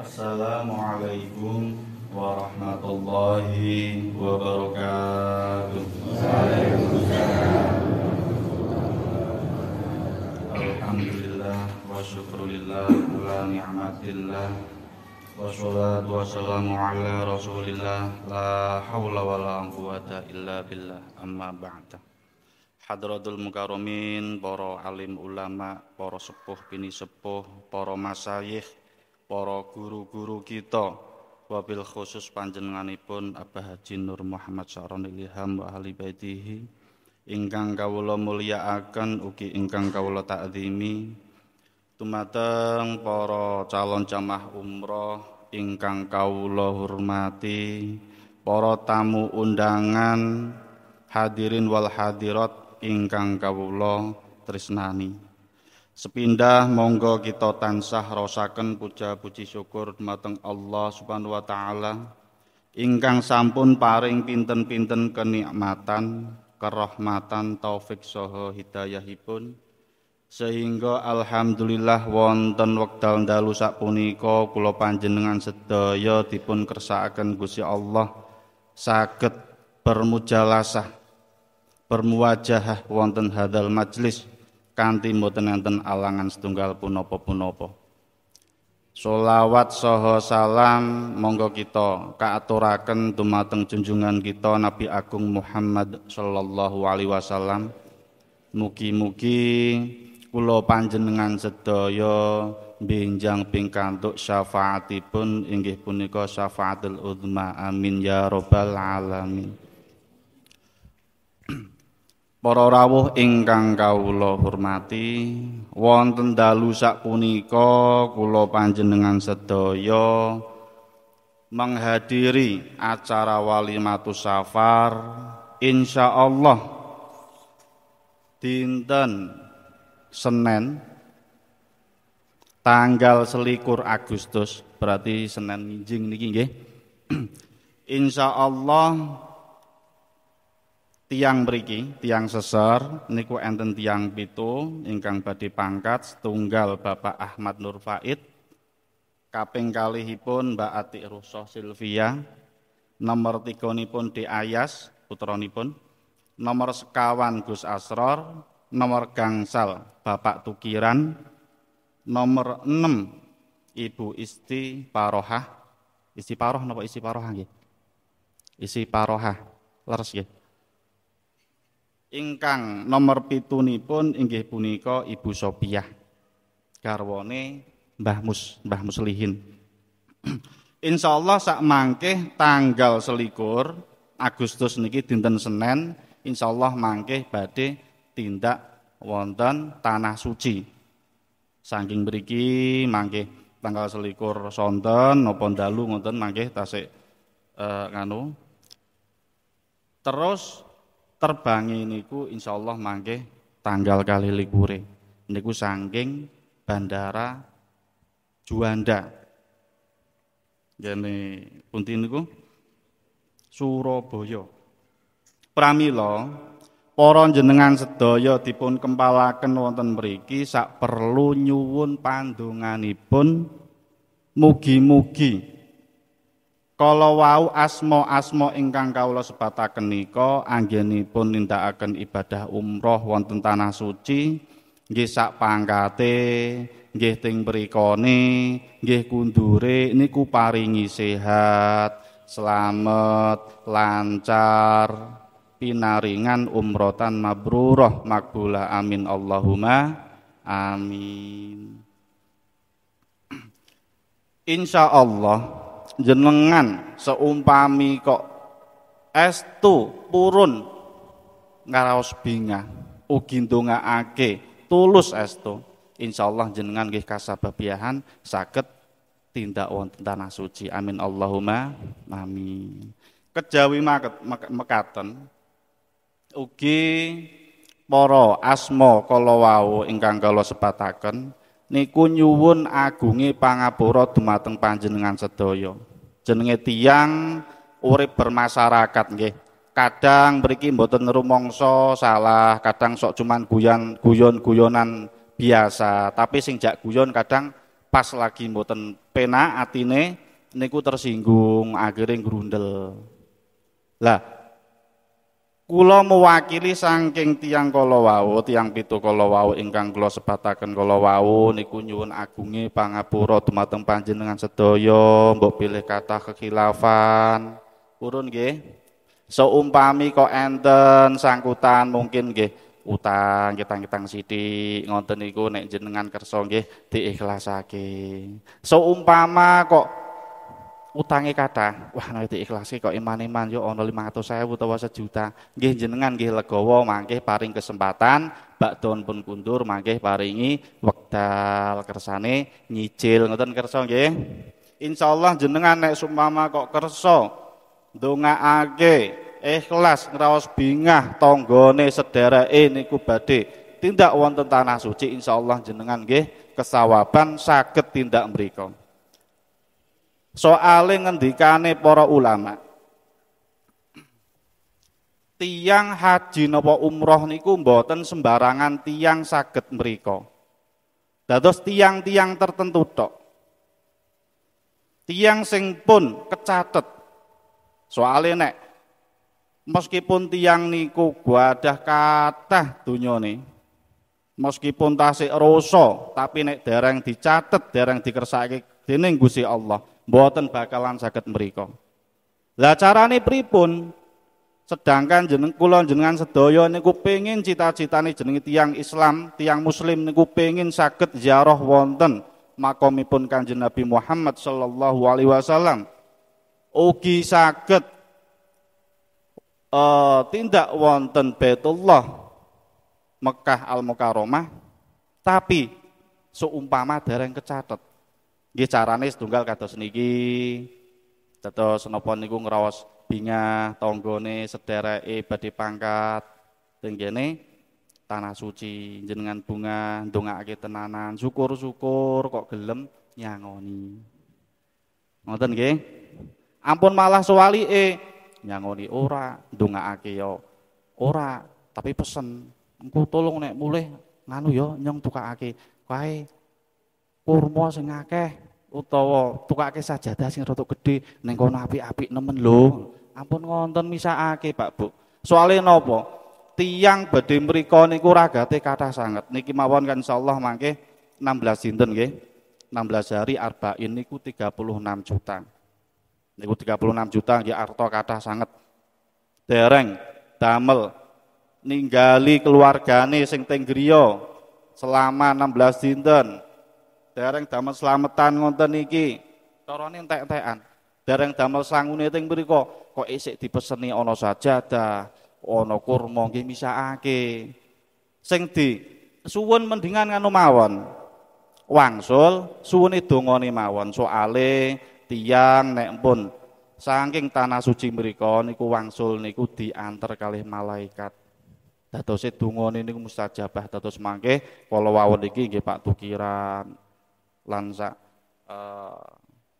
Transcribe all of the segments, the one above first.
Assalamualaikum warahmatullahi wabarakatuh. Alhamdulillah wa syukrulillah wa ni'matillah Wassalatu wassalamu ala rasulillah La hawla wa la quwata illa billah amma ba'da Hadratul Mukaromin, para alim ulama, para sepuh bini sepuh, para masayikh para guru-guru kita wabil khusus panjenenganipun Abah Haji Nur Muhammad Syaron Ilham wa ahli baitihi ingkang kawula mulyakaken ugi ingkang kawula takzimi tumateng para calon jamaah umroh ingkang kawula hormati para tamu undangan hadirin wal hadirat ingkang kawula tresnani Sepindah monggo kita tansah rosaken puja puji syukur dumateng Allah Subhanahu wa taala ingkang sampun paring pinten-pinten kenikmatan, kerohmatan taufik saha hidayahipun sehingga alhamdulillah wonten wekdal dalu sapunika kula panjenengan sedaya dipun kersakaken gusi Allah saket bermujalasah bermuwajahah wonten hadal majlis kanthi mboten enten alangan setunggal punapa-punapa. Solawat saha salam monggo kita kaaturaken dumateng junjungan kita Nabi Agung Muhammad sallallahu alaihi wasallam. Mugi-mugi kula panjenengan sedaya benjang pingkantuk syafaatipun inggih punika syafaatul uzma amin ya robbal alamin. Para rawuh ingkang kawula hormati, wonten dalu sapunika kula panjenengan sedaya menghadiri acara Walimatu safar Insya Allah dinten Senin tanggal selikur Agustus berarti Senin Minjing niki nggih Allah tiang beriki, tiang sesar, niku enten tiang pitu, ingkang badi pangkat, setunggal Bapak Ahmad Nur Faid, kaping kalihipun Mbak Atik Rusoh Silvia, nomor tigonipun di Ayas, putronipun, nomor sekawan Gus Asror, nomor gangsal Bapak Tukiran, nomor enam Ibu Isti Parohah, Isti Paroh nopo Isti Parohah nggih? Isti Parohah, leres gitu ingkang nomor pitunipun inggih punika Ibu Sopiah garwane Mbah Mus Mbah Muslihin Allah sak mangke tanggal selikur Agustus niki dinten Senin Allah mangke badhe tindak wonten tanah suci saking beriki mangke tanggal selikur sonten nopondalu dalu ngoten mangke tasik eh, nganu terus terbangi niku insyaallah mangke tanggal kali likure niku sangking bandara Juanda Jadi punti niku Surabaya Pramilo, para jenengan sedaya dipun kempalaken wonten mriki sak perlu nyuwun pandonganipun mugi-mugi Kala wau asma-asma ingkang kawula sebataken nika anggenipun nindakaken ibadah umroh wonten tanah suci nggih sak pangkate nggih teng mrikane nggih kundure niku paringi sehat selamat lancar pinaringan umrotan mabruroh makbula amin Allahumma amin Insya Allah jenengan seumpami kok estu purun ngaraos binga ugi ndongaake tulus estu insyaallah jenengan nggih kasababiahan saged tindak wonten tanah suci amin Allahumma amin kejawi mekaten ugi para asma kala wau ingkang kala sepataken niku nyuwun agunge pangapura dumateng panjenengan sedaya jenenge tiang urip bermasyarakat nggih. Kadang mriki mboten rumangsa salah, kadang sok cuman guyon guyon-guyonan biasa, tapi sing jak guyon kadang pas lagi mboten penak atine niku tersinggung akhirnya grundel. Lah, Kula mewakili saking tiang kala wau, tiang pitu kala wau ingkang kula sebataken kala wau niku nyuwun agunge pangapura dumateng panjenengan sedaya, mbok pilih kata kekhilafan. Purun nggih. Seumpami kok enten sangkutan mungkin nggih utang kita-kita sithik ngonten niku nek jenengan kersa nggih diikhlasake. Seumpama so, kok utange kata, wah nek diikhlasi kok iman-iman yo saya 500.000 utawa sejuta. gih jenengan gih legowo mangke paring kesempatan, bakdon pun kundur mangke paringi wekdal kersane nyicil ngoten kersa nggih. Insyaallah jenengan nek sumama kok kerso kersa eh ikhlas ngraos bingah tanggane sedereke ku badhe tindak wonten tanah suci insyaallah jenengan gih kesawaban sakit tindak mriku soale ngendikane para ulama tiang haji nopo umroh niku mboten sembarangan tiang saged mriku dados tiang-tiang tertentu tok tiang sing pun kecatet soale nek meskipun tiang niku gwadah kathah dunyane meskipun tasik rasa tapi nek dereng dicatet dereng dikersake dening Gusti Allah mboten bakalan sakit mereka. Lah carane pripun? Sedangkan jeneng kula jenengan sedaya niku pengin cita-citane jenenge tiang Islam, tiang muslim niku pengin sakit ziarah wonten makomipun Kanjeng Nabi Muhammad sallallahu alaihi wasallam. Ugi sakit, uh, eh, tindak wonten Baitullah Mekah Al Mukarramah tapi seumpama yang kecatet Nggih carane setunggal kados niki. senopon napa niku ngraos binga, tanggane sedereke badhe pangkat teng tanah suci jenengan bunga ndongakake tenanan syukur-syukur kok gelem nyangoni. Ngoten nggih. Ampun malah e, nyangoni ora ndongakake yo ora tapi pesen engko tolong nek mulih nganu yo nyong tukakake kae kurma sing akeh utawa tukake sajadah sing rada gedhe ning kono apik-apik nemen lho. Ampun ngonten misakake Pak Bu. Soale napa? Tiang badhe mriku niku ragate kathah sanget. Niki mawon kan insyaallah mangke 16 dinten nggih. 16 hari arba'in niku 36 juta. Niku 36 juta nggih arta kathah sanget. Dereng damel ninggali keluargane sing teng selama 16 dinten dereng damel selamatan ngonten iki. Carane entek-entekan. Dereng damel sangune teng mriku kok isik dipeseni ana sajadah, ana kurma nggih misakake. Sing di suwun mendingan nganu mawon. Wangsul suwune dongane mawon soale tiang nek pun saking tanah suci mriku niku wangsul niku diantar kalih malaikat. Dadose dungane niku mustajabah dados mangke kala wawon iki nggih Pak Tukiran lansa eh,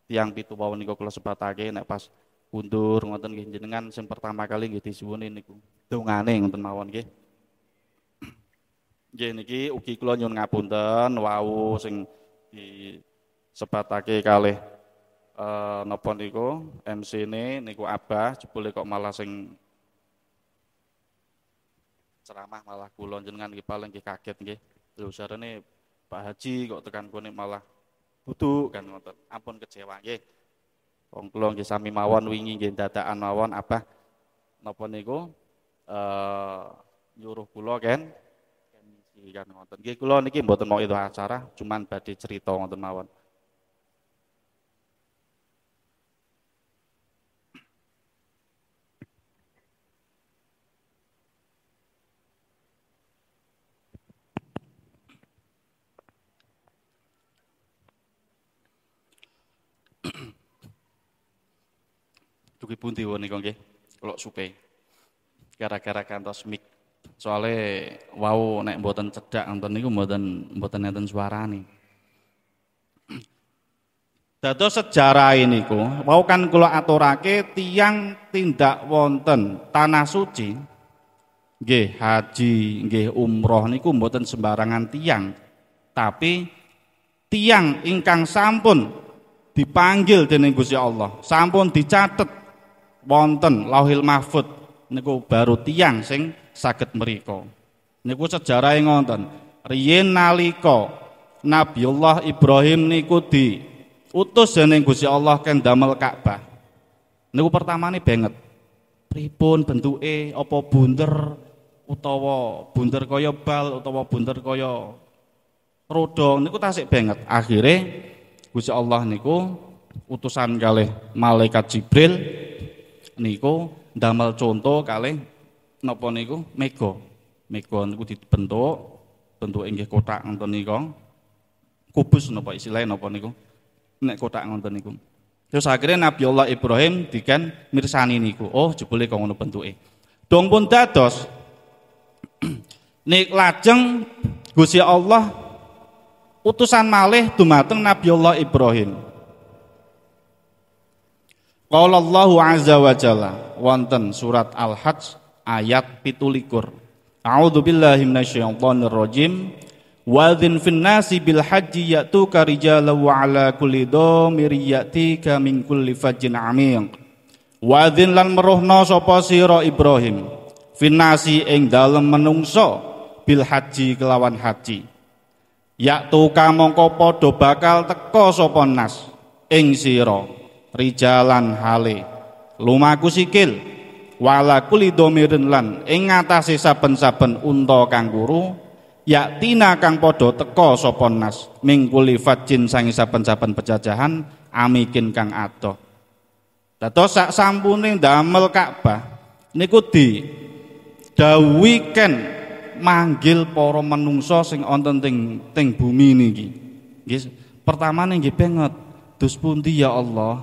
tiang pitu bawah niku kula sebatake nek pas mundur ngoten nggih jenengan sing pertama kali nggih disuwuni niku dongane ngoten mawon nggih nggih niki ugi kula nyuwun ngapunten wau sing disebatake kalih uh, eh, nopo niku mc ini niku Abah jebule kok malah sing ceramah malah kula jenengan nggih paling nggih kaget nggih. Lho sarene Pak Haji kok tekan kene malah butuh kan ngoten. Ampun kecewa nggih. Wong kula nggih sami mawon wingi nggih dadakan mawon apa napa niku eh nyuruh kula kan kan ngoten. Nggih kula niki mboten mau itu acara, cuman badhe cerita ngoten mawon. Mugi pun wong nih kongke, Kula supe. Gara-gara kantos mik Soale wow nek buatan cedak ngoten niku buatan nonton suara nih. Dato sejarah ini ku, mau kan kula aturake tiang tindak wonten tanah suci nggih haji nggih umroh niku mboten sembarangan tiang tapi tiang ingkang sampun dipanggil dening Gusti Allah sampun dicatet wonten Lauhil Mahfud niku baru tiang sing sakit meriko Niku sejarah yang e ngonten. Riyin nalika Nabiullah Ibrahim niku di utus dening Gusti Allah kan damel Ka'bah. Niku pertamane banget. Pripun bentuke apa bunder utawa bunder kaya bal utawa bunder kaya roda niku tasik banget. Akhire Gusti Allah niku utusan kalih malaikat Jibril niku damel contoh kalih nopo niku mega. Mega niku dibentuk bentuk inggih kotak nonton niku. Kubus nopo istilah nopo niku. Nek kotak nonton niku. Terus akhirnya Nabi Allah Ibrahim dikan mirsani niku. Oh, jebule kok ngono bentuke. Dong pun dados nik lajeng Gusti Allah utusan malih dumateng Nabi Allah Ibrahim. Qala Allahu azza wa jalla wonten surat Al-Hajj ayat 17. A'udzu billahi minasyaitonir rajim. Wadzin fin nasi bil haji ya'tuka rijalan wa ala kulli dhamir ya'tika min kulli fajjin amiq. Wadzin lan meruhna sapa sira Ibrahim fin nasi ing dalem menungso bil haji kelawan haji. Ya'tuka mongko padha bakal teka sapa nas ing sira rijalan hale lumaku sikil wala kuli domirin lan ing ngatasé saben-saben unta kangguru yaktina kang padha teka sapa nas mingkuli fajin sangi saben-saben pejajahan amikin kang adoh dados sak sampune damel Ka'bah niku di dawuhi manggil para menungso sing wonten teng teng bumi niki nggih pertama nggih pengen, dus pundi ya Allah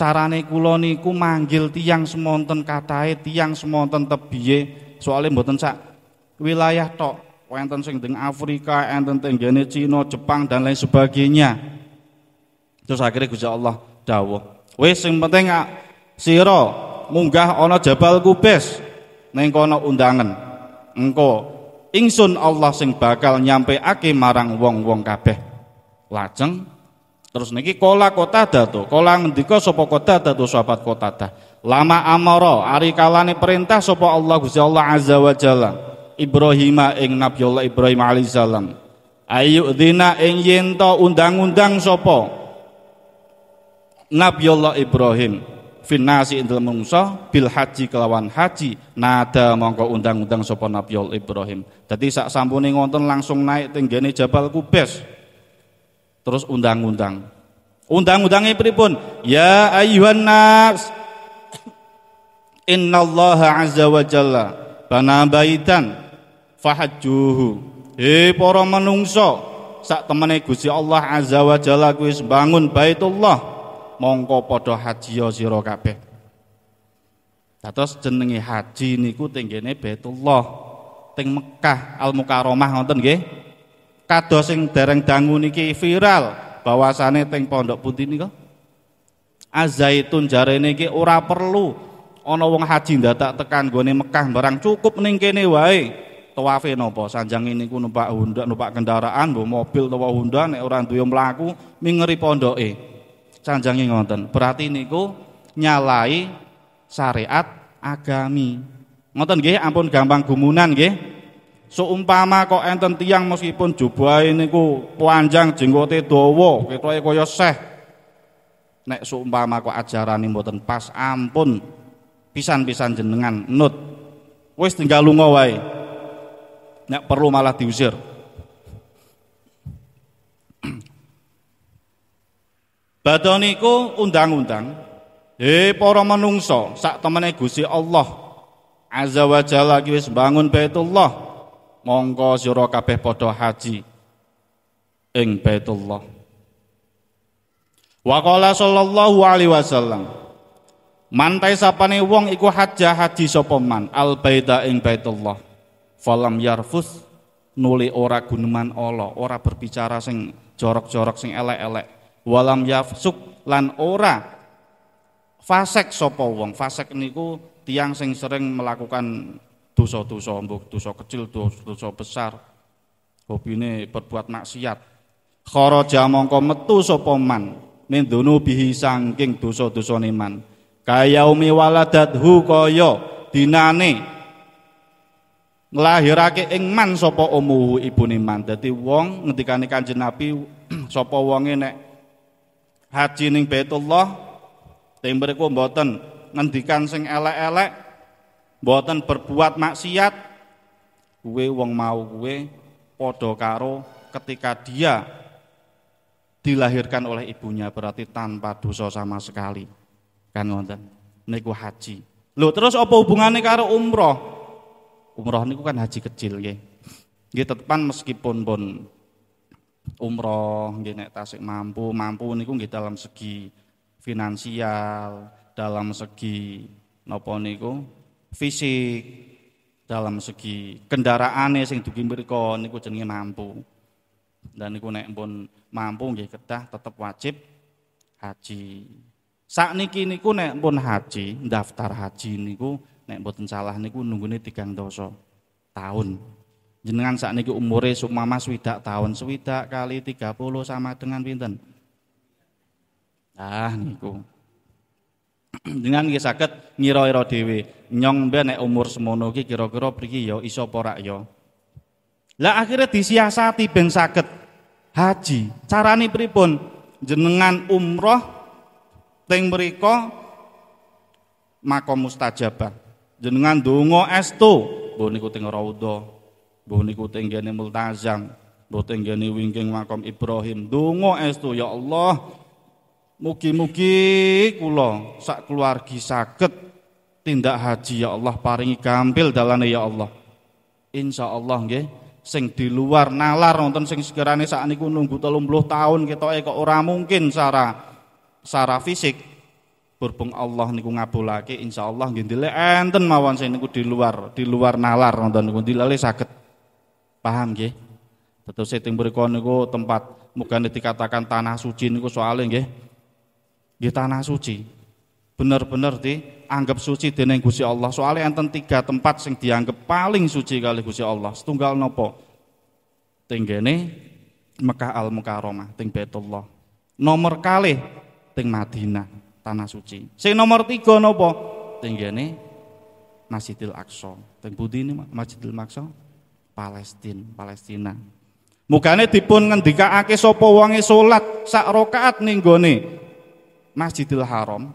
carane kula niku manggil tiang semonten katahe tiang semonten tebiye soalnya mboten sak wilayah tok enten sing teng Afrika enten tenggene Cina Jepang dan lain sebagainya terus akhirnya Gusti Allah dawuh wis sing penting sira munggah ana Jabal Kubes ning kono undangan engko ingsun Allah sing bakal nyampeake marang wong-wong kabeh lajeng Terus niki kola kotada tuh, kola ngendika kota kotada tuh sahabat kotada. Lama amoro, ari kalani perintah sopo Allah Gusti Allah Azza wa Jalla. Ibrahim ing Nabi Allah Ibrahim alaihissalam. Ayu dina ing yen undang-undang sopo. Nabi Allah Ibrahim finasi indal mungsa bil haji kelawan haji nada mongko undang-undang sopo Nabi Allah Ibrahim. Tadi sak sampune ngonten langsung naik tenggene Jabal Kubes terus undang-undang undang-undangnya pripun ya ayuhan nas allah azza wa jalla bana baitan fahajjuhu he para manungsa sak temene Gusti Allah azza wa jalla kuwi bangun Baitullah mongko padha haji sira kabeh dados jenenge haji niku tenggene Baitullah teng Mekah Al Mukarramah ngoten nggih kados sing dereng dangu niki viral bawasane teng pondok putih nika azaitun jarene iki ora perlu ana wong haji tak tekan gone Mekah barang cukup ning kene wae tawafe napa sanjang niku numpak Honda numpak kendaraan bu mobil utawa Honda nek ora duwe mlaku mingeri e sanjange ngonten berarti niku nyalai syariat agami ngonten nggih ampun gampang gumunan nggih Seumpama kok enten tiang meskipun jubah ini ku panjang jenggote dawa, ketoke kaya seh. Nek seumpama kok ini mboten pas, ampun pisan-pisan jenengan nut. Wis tinggal lunga wae. Nek perlu malah diusir. Badoniku undang-undang, "He poro menungso sak temene Gusti Allah Azza wa Jalla betul wis bangun Baitullah." mongko sira kabeh padha haji ing Baitullah. Wa qala sallallahu alaihi wasallam Mantai sapane wong iku haja haji sapa man al baita ing Baitullah. Falam yarfus nuli ora guneman Allah, ora berbicara sing jorok-jorok sing elek-elek. Walam yafsuk lan ora fasek sapa wong. Fasek niku tiang sing sering melakukan dosa-dosa mbok dosa kecil dosa besar hobine berbuat maksiat kharaja mongko metu sapa man min bihi sangking dosa-dosane man kayaumi waladathu kaya dinane nglahirake ing man sapa umuhu ibune man dadi wong ngendikane kanjeng Nabi sapa wonge nek haji ning Baitullah timbre mboten ngendikan sing elek-elek buatan berbuat maksiat kuwe wong mau kuwe padha karo ketika dia dilahirkan oleh ibunya berarti tanpa dosa sama sekali kan wonten niku haji lho terus apa hubungannya karo umroh umroh niku kan haji kecil ya nggih tetepan meskipun pun umroh nggih nek tasik mampu mampu niku nggih dalam segi finansial dalam segi nopo niku fisik, dalam segi kendaraan yang sing dugi mriko niku jenenge mampu. Dan niku nek pun mampu nggih kedah tetep wajib haji. Sakniki niku nek pun haji, daftar haji niku nek mboten salah niku nunggune tiga dosa tahun. Jenengan sakniki umure sumama swidak tahun, swidak kali tiga puluh sama dengan pinten? Ah niku. dengan nggih saged ngira-ira dhewe nyong ben nek umur semono iki kira-kira priki ya iso apa ora ya lah akhirnya disiasati ben saged haji carane pripun jenengan umroh teng mereka makom mustajabah jenengan donga estu mbok niku teng raudha mbok niku teng gene multazam teng gene wingking makom Ibrahim donga estu ya Allah Mugi-mugi kula sak keluargi saged tindak haji ya Allah paringi kampil dalane ya Allah. Insya Allah nggih sing di luar nalar nonton sing segerane ini nunggu 30 tahun gitu, kok ora mungkin secara secara fisik berbung Allah niku ngabulake Allah nggih dilek enten mawon sing niku di luar di luar nalar nonton niku dilele saged paham nggih tetu setting berikut niku tempat mungkin dikatakan tanah suci niku soalnya nggih di tanah suci. Bener-bener dianggap suci dening Gusti Allah. Soalnya enten tiga tempat sing dianggap paling suci kali Gusti Allah. Setunggal nopo? Tenggene Mekah Al Mukarramah, teng Baitullah. Nomor kali ting Madinah, tanah suci. Sing nomor tiga nopo? Tenggene Masjidil Aqsa. ting Budi ini Masjidil Aqsa Palestina, Palestina. Mukane dipun ngendikake sapa wonge salat sak rakaat ning gone Masjidil Haram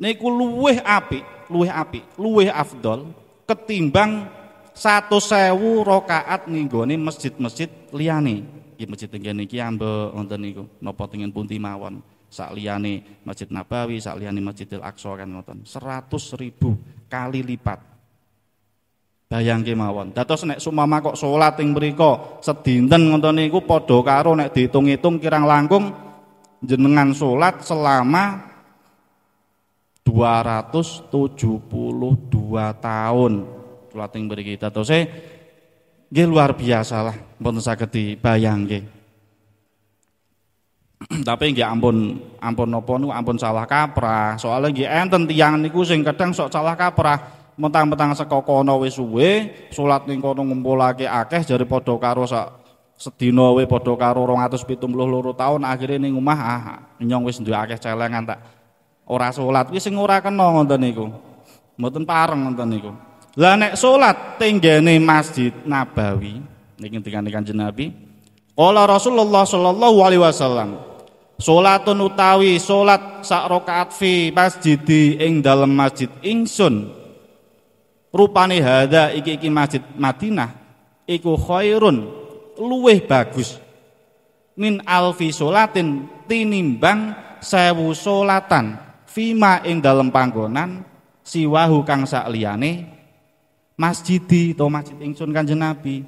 niku luweh apik, luweh apik, luweh afdol ketimbang satu sewu rokaat ninggoni masjid-masjid liyane. Iki masjid tenggene iki ambe wonten niku napa tengen pundi mawon. Sak liyane Masjid Nabawi, sak liyane Masjidil Aqsa kan ngoten. 100 ribu kali lipat. Bayangke mawon. Dados nek sumama kok salat ing mriku sedinten ngoten niku padha karo nek diitung-itung kirang langkung jenengan sholat selama 272 tahun sholat yang beri kita terus saya luar biasa lah, pun saya bayang ini. Tapi gih ampun ampun nopo nu ampun salah kaprah. Soalnya gih enten tiang niku sing kadang sok salah kaprah. Mentang-mentang sekokono wis suwe, salat ning kono ngumpulake akeh jadi padha karo sak sedina we padha karo 272 taun akhire ning omah ah nyong wis duwe akeh celengan tak ora salat kuwi sing ora kena ngoten niku mboten pareng ngoten niku lah nek salat tenggene Masjid Nabawi niki ngendikane Kanjeng Nabi Kala Rasulullah sallallahu alaihi wasallam salatun utawi salat sak rakaat fi masjidi ing dalam masjid ingsun rupane hada iki iki masjid Madinah iku khairun luweh bagus min alfi solatin tinimbang sewu solatan fima ing dalem panggonan siwahu kang sakliyane masjidi to masjid ingsun kanjeng Nabi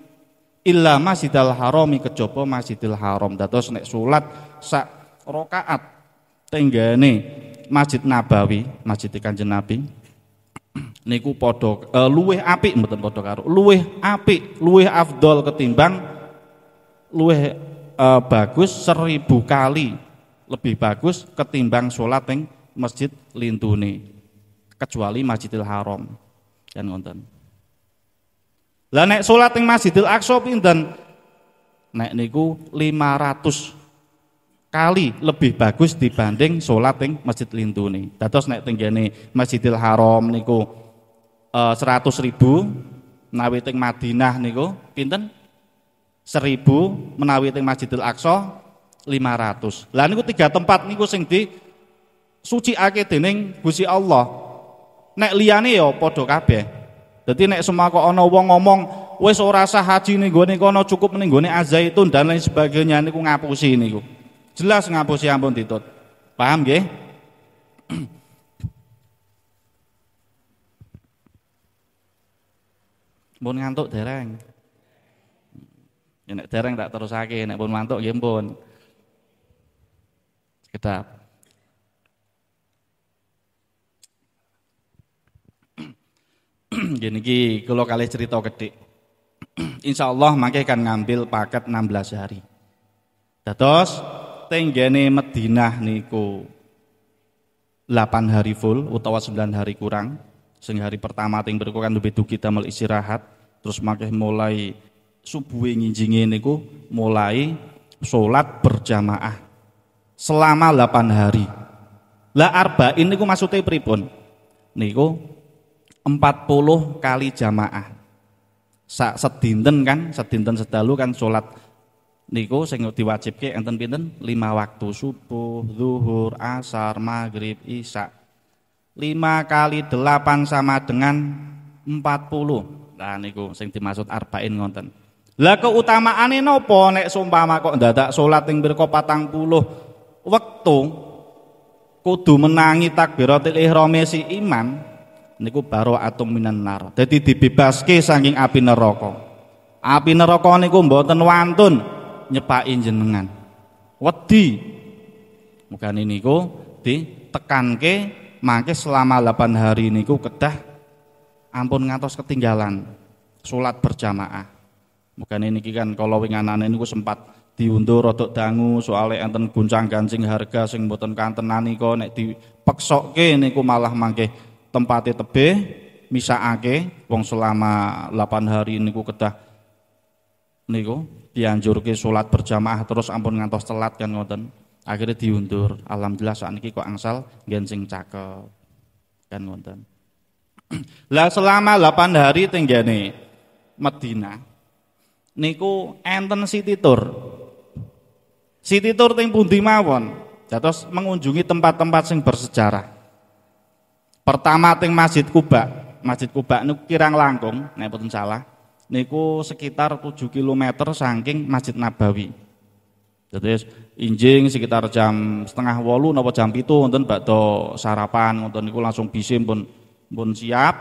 illa masjidal harami Masjid masjidil haram dados nek salat sak rakaat tenggane Masjid Nabawi masjid kanjeng Nabi niku padha e, eh, luweh apik mboten padha karo luweh apik luweh afdol ketimbang luwih uh, bagus seribu kali lebih bagus ketimbang sholat yang masjid lintune kecuali Masjidil Haram dan ngonten. Lah nek sholat yang Masjidil Aqsa pinten? Nek niku ratus kali lebih bagus dibanding solateng yang Masjid Lintuni. naik nek tenggene Masjidil Haram niku e, seratus ribu, nawi teng Madinah niku pinten? seribu menawi teng Masjidil Aqsa 500. Lah niku tiga tempat niku sing di ake dening Gusti Allah. Nek liyane ya padha kabeh. Dadi nek semako ana wong ngomong wis ora sah haji ning gone kono cukup ning gone Azaitun dan lain sebagainya niku ngapusi niku. Jelas ngapusi ampun ditut. Paham nggih? Mun ngantuk dereng. Ya nek dereng tak terusake, nek pun mantuk nggih ya pun. Sekedap. Gini ki kalau kali cerita gede. Insya Allah maka akan ngambil paket 16 hari. Datos, tenggene Madinah niku 8 hari full utawa 9 hari kurang. Sehingga hari pertama ting berkukan lebih kita damel istirahat, terus makai mulai subuh subuhe nginjinge niku mulai sholat berjamaah selama 8 hari. Lah arba ini niku maksudnya pripun? Niku 40 kali jamaah. Sak sedinten kan, sedinten sedalu kan sholat niku sing diwajibke enten pinten? 5 waktu subuh, zuhur, asar, maghrib, isya. 5 kali 8 sama dengan 40. Nah niku sing dimaksud arba'in ngonten. Lah keutamaan ini napa nek sumpama kok dadak salat ing mriku 40 wektu kudu menangi takbiratul ihrame si imam niku baru atum minan nar. Dadi dibebaske saking api neraka. Api neraka niku mboten wantun nyepaki jenengan. Wedi. Mugane niku ditekanke mangke selama 8 hari niku kedah ampun ngantos ketinggalan salat berjamaah. Mungkin ini kan kala winganane ini sempat diundur rodok dangu soalnya enten guncang-gancing harga sing mboten kantenan nika nek ke niku malah mangke tebe misa ake wong selama 8 hari niku kedah niku ke sholat berjamaah terus ampun ngantos telat kan ngoten akhirnya diundur alhamdulillah saat ini kok angsal gancing cakep kan ngoten lah selama 8 hari tinggal nih Medina niku enten city tour. City tour ting pundi mawon? Dados mengunjungi tempat-tempat sing bersejarah. Pertama ting Masjid Kuba. Masjid Kuba nu kirang langkung, nek boten salah. Niku sekitar 7 km saking Masjid Nabawi. Jadi injing sekitar jam setengah wolu nopo jam itu wonten bakdo sarapan nonton niku langsung bisim pun pun siap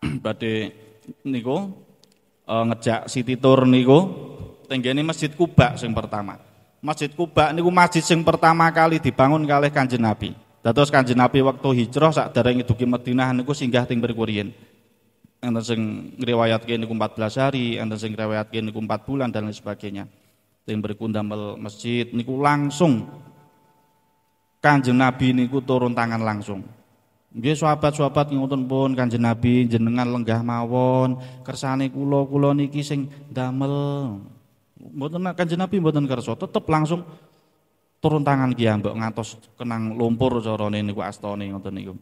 badhe niku e, ngejak City Tur niku tenggene Masjid Kuba sing pertama. Masjid Kuba niku masjid sing pertama kali dibangun kalih Kanjeng Nabi. Dados Kanjeng Nabi waktu hijrah itu dugi Madinah niku singgah teng Berkurien. Enten sing ngriwayatke niku 14 hari, enten sing ngriwayatke niku 4 bulan dan lain sebagainya. Teng mriku masjid niku langsung Kanjeng Nabi niku turun tangan langsung. Nggih sahabat-sahabat ngoten pun Kanjeng Nabi jenengan lenggah mawon, kersane kula kula niki sing damel. Mboten Kanjeng Nabi mboten kersa, tetep langsung turun tangan ki mbok ngatos kenang lumpur carane niku astane ngoten niku.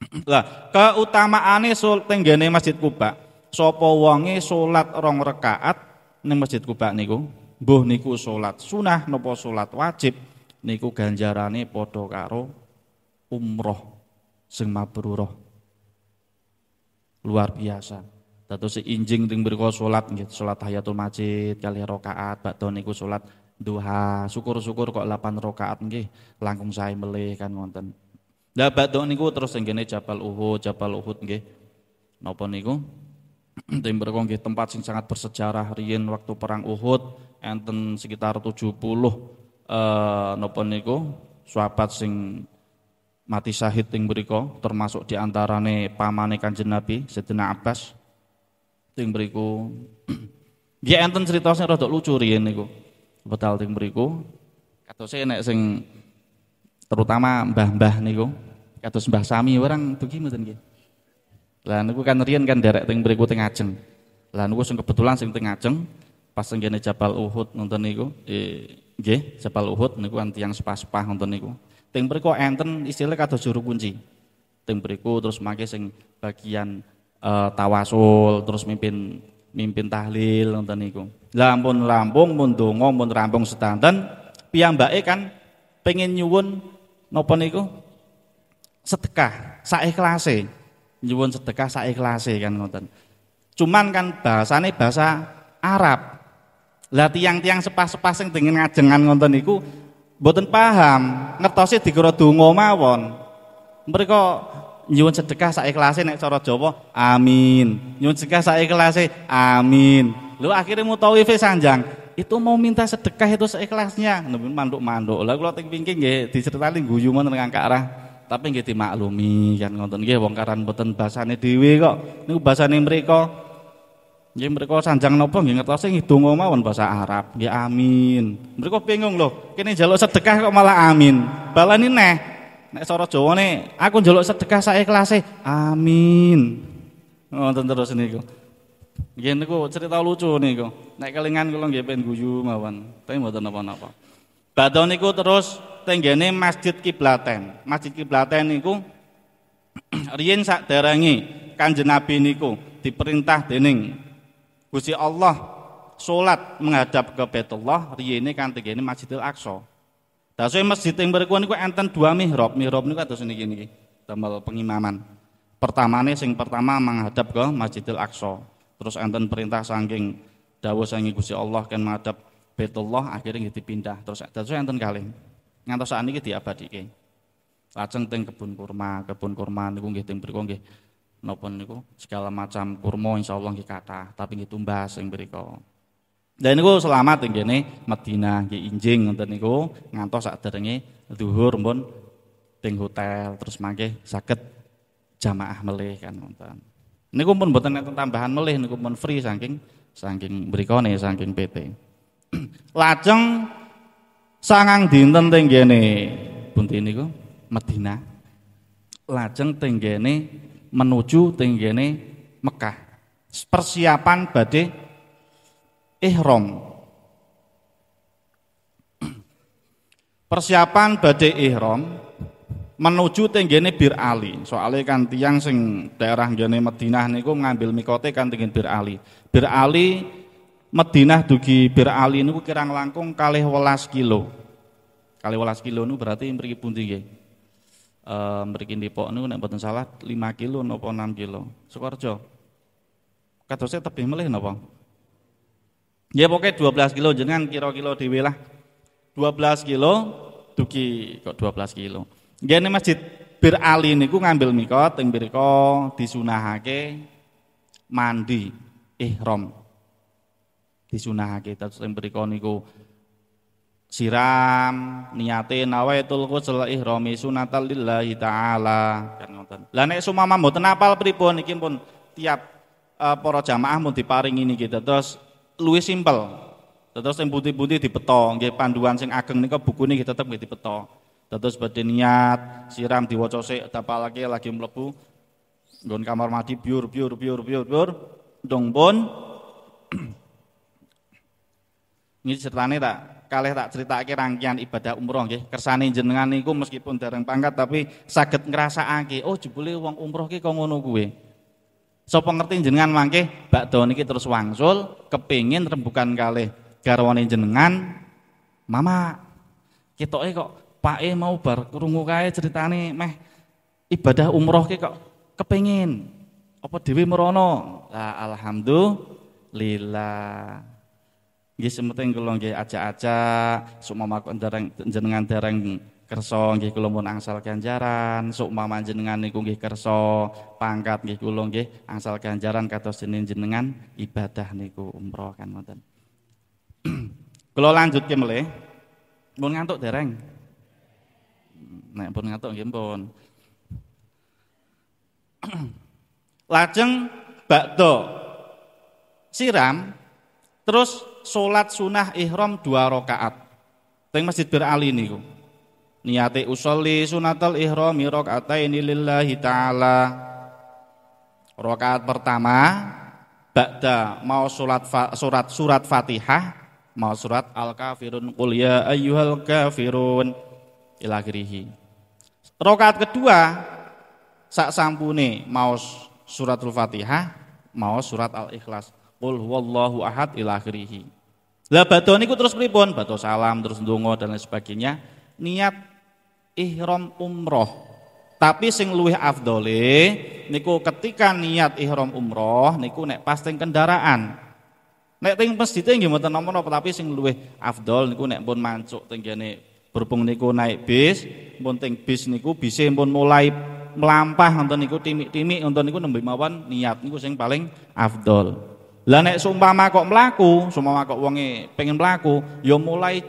Lah, keutamaane tenggene Masjid Kuba, Sopo wonge salat rong rakaat ning Masjid Kuba niku, mbuh niku salat sunah napa salat wajib niku ganjarane padha karo umroh sing mabrurah. Luar biasa. si seinjing ting berko solat gitu, salat tahiyatul masjid kali rokaat, batu niku solat duha. Syukur-syukur kok 8 rokaat nggih, langkung saya melih kan wonten. Lah bakdo niku terus yang gini Jabal Uhud, Jabal Uhud nggih. nopo niku? ting berko nggih tempat sing sangat bersejarah rien waktu perang Uhud enten sekitar 70 eh nopo niku suapat sing mati syahid ting beriko termasuk diantarane pamane kanjeng Nabi Sayyidina Abbas ting beriko dia enten ceritanya rodok lucu riyen niku betal ting beriko katose nek sing terutama mbah-mbah niku kados Mbah Sami orang dugi mboten nggih lah niku kan riyen kan derek ting mriku teng ajeng. Lah niku sing kebetulan sing ting ajeng pas tenggene Jabal Uhud nonton niku eh nggih Jabal Uhud niku kan tiyang sepah-sepah nonton niku. Teng beriku enten istilah kata juru kunci. Teng beriku terus make sing bagian uh, tawasul, terus mimpin mimpin tahlil nontoniku. niku. Lah ampun rampung mun donga mun rampung sedanten piyambake kan pengen nyuwun nopo niku? Sedekah saikhlase. Nyuwun sedekah saikhlase kan nonton. Cuman kan bahasane bahasa Arab. Lah tiang-tiang sepas-sepas sing dengan ngajengan ngoten niku Mboten paham, ngertosi dikira donga mawon. mereka nyuwun sedekah saikhlase nek cara Jawa amin. Nyuwun sedekah saikhlase amin. Lho akhirnya mutawif sanjang, itu mau minta sedekah itu seikhlasnya manduk-manduk lah kalau ting pingking nggih diceritani guyu menen kang arah tapi nggih dimaklumi kan ngonten nggih wong karan boten basane dhewe kok niku basane mriku Nggih mereka sanjang napa nggih ngertose hitung donga mawon bahasa Arab. Nggih amin. Mereka bingung loh, kene njaluk sedekah kok malah amin. Balani neh. Nek cara Jawane aku njaluk sedekah sak ikhlase amin. Oh, Ngoten terus niku. Nggih niku cerita lucu niku. Nek kelingan kula nggih pengen guyu mawon, tapi mboten napa-napa. Badhe niku terus tenggene Masjid Kiblaten. Masjid Kiblaten niku riyin sak darangi Kanjeng Nabi niku diperintah dening Gusti Allah salat menghadap ke Baitullah riyene kanthi kene Masjidil Aqsa. Lah masjid yang mriku niku enten dua mihrab. Mihrab niku atus sini gini. tambah pengimaman. Pertamane sing pertama menghadap ke Masjidil Aqsa. Terus enten perintah saking dawuh saking Gusti Allah kan menghadap Baitullah akhirnya nggih dipindah. Terus dados enten kali, Ngantos sakniki diabadike. Lajeng teng kebun kurma, kebun kurma nih gue teng berikut napa niku segala macam kurma insyaallah nggih kathah tapi nggih tumbas ing mriku. Lah niku selamat ing kene Madinah nggih injing ngoten niku ngantos sakderenge zuhur pun teng hotel terus mangke sakit jamaah melih kan wonten. Niku pun mboten nenten tambahan melih niku pun free saking saking nih saking PT. Lajeng sangang dinten teng kene nih niku Madinah. Lajeng teng kene menuju tenggene Mekah. Persiapan badhe ihram. Persiapan badhe ihram menuju tenggene Bir Ali. Soale kan tiang sing daerah nggone Madinah niku ngambil mikote kan tengen Bir Ali. Bir Ali Madinah dugi Bir Ali niku kirang langkung kalih welas kilo. Kalih welas kilo niku berarti mriki pundi nggih? eh, mriki Depok niku nek mboten salah 5 kilo napa 6 kilo. Sukorejo. Kadose tebih melih napa? Ya pokoknya 12 kilo jenengan kira-kira dhewe lah. 12 kilo dugi kok 12 kilo. Gene Masjid Bir Ali niku ngambil mikot teng mriko disunahake mandi ihram. Disunahake terus teng mriko niku siram niate nawaitul ghusl ihrami sunatal lillahi taala kan ngoten. la nek sumama mboten apal pripun iki pun tiap uh, para jamaah mun diparingi niki gitu. terus luwih simpel. Terus yang putih-putih dipeto nggih panduan sing ageng nika buku niki tetep nggih dipeto. Terus badhe niat siram diwaca sik lagi lagi mlebu nggon kamar mandi biur biur biur biur biur dong pun ini ceritane tak kalih tak cerita akhir rangkaian ibadah umroh nggih. Kersane jenengan niku meskipun dereng pangkat tapi sakit ngerasa ngrasakake, oh jebule uang umroh ke kok ngono kuwe. Sapa ngerti jenengan mangke bakda niki terus wangsul kepingin rembukan kalih garwane jenengan mama ketoke kok Pak E mau bar krungu kae ceritane meh ibadah umroh ke kok kepingin apa Dewi merono. Nah, alhamdulillah. Nggih sementing kula nggih ajak-ajak sumama dereng jenengan dereng kersa nggih kula pun angsal ganjaran mama jenengan niku nggih kersa pangkat nggih kula nggih angsal ganjaran kados senin jenengan ibadah niku umroh kan ngoten kula lanjutke melih pun ngantuk dereng nek pun ngantuk nggih pun lajeng bakdo siram Terus sholat sunnah ihram dua rakaat. Teng Masjid Bir Ali ku. Niate usolli sunatal ihrami rakaataini lillahi taala. Rakaat pertama ba'da mau sholat fa, surat surat Fatihah mau surat Al-Kafirun qul ya ayyuhal kafirun ila Rakaat kedua sak sampune mau suratul Fatihah mau surat Al-Ikhlas. Qul huwallahu ahad ila akhirih. Lah bato niku terus pripun? batu salam, terus ndonga dan lain sebagainya. Niat ihram umroh. Tapi sing luwih afdole niku ketika niat ihram umroh niku nek pas teng kendaraan. Nek teng masjid nggih mboten tapi sing luwih afdol niku nek pun mancuk teng kene berhubung niku naik bis, pun teng bis niku bisa pun mulai melampah nonton niku timik-timik nonton niku nembe mawon niat niku sing paling afdol. Lah nek sumpama kok mlaku, sumpama kok wonge pengen mlaku, yo ya mulai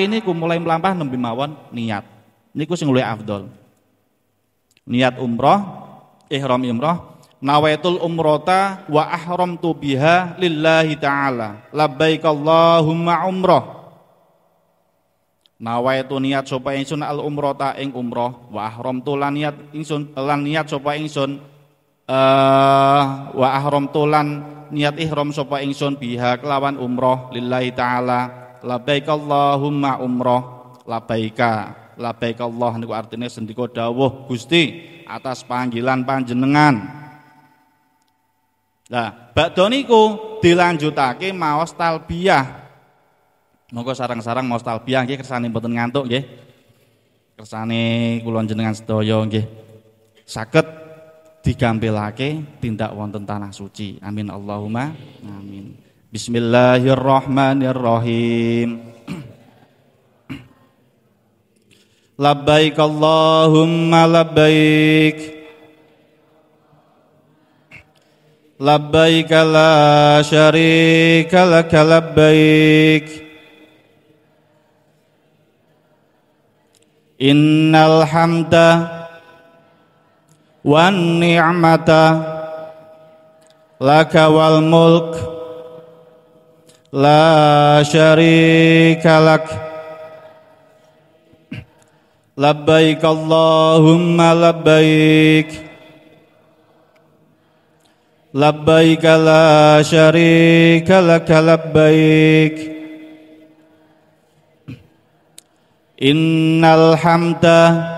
ini, niku mulai mlampah nembe mawon niat. Niku sing luwih afdol. Niat umroh, ihram umroh, nawaitul umrota wa ahramtu biha lillahi taala. Labbaik Allahumma umroh. Nawaitu niat supaya ingsun al umrota ing umroh wa ahramtu lan niat ingsun lan niat supaya ingsun Eh, wa ahram tulan niat ihram sapa ingsun biha kelawan umroh lillahi taala labaik Allahumma umroh labaika labaik Allah niku artinya sendika dawuh Gusti atas panggilan panjenengan Nah, bakdo niku dilanjutake maos talbiyah. Monggo sarang-sarang maos talbiyah nggih kersane mboten ngantuk nggih. Kersane kula jenengan sedaya nggih. Saged digambelake tindak wonten tanah suci. Amin Allahumma amin. Bismillahirrahmanirrahim. labbaik Allahumma labbaik. labbaik la syarika lak labbaik. Innal الحمد wan ni'mata laka wal mulk la syarika lak labbaik Allahumma labbaik labbaik la syarika lak labbaik innal hamda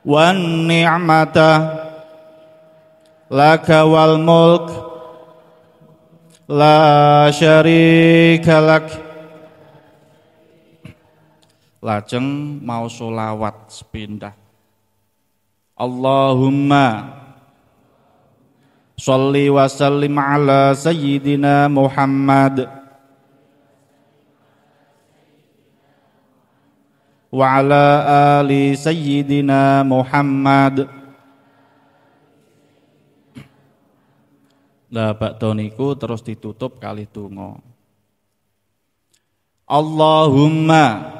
wan ni'mata laka wal mulk la syarika lak lajeng mau solawat sepindah Allahumma sholli wa sallim ala sayyidina Muhammad وعلى آل سيدنا محمد Lah toniku niku terus ditutup kali tungo. Allahumma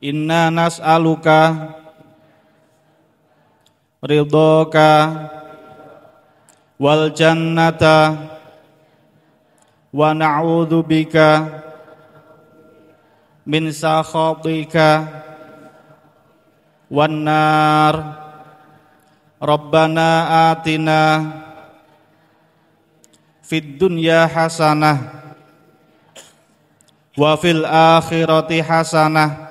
inna nas'aluka ridhoka wal jannata wa na'udzubika min sakhatika wan nar rabbana atina fid dunya hasanah wa fil akhirati hasanah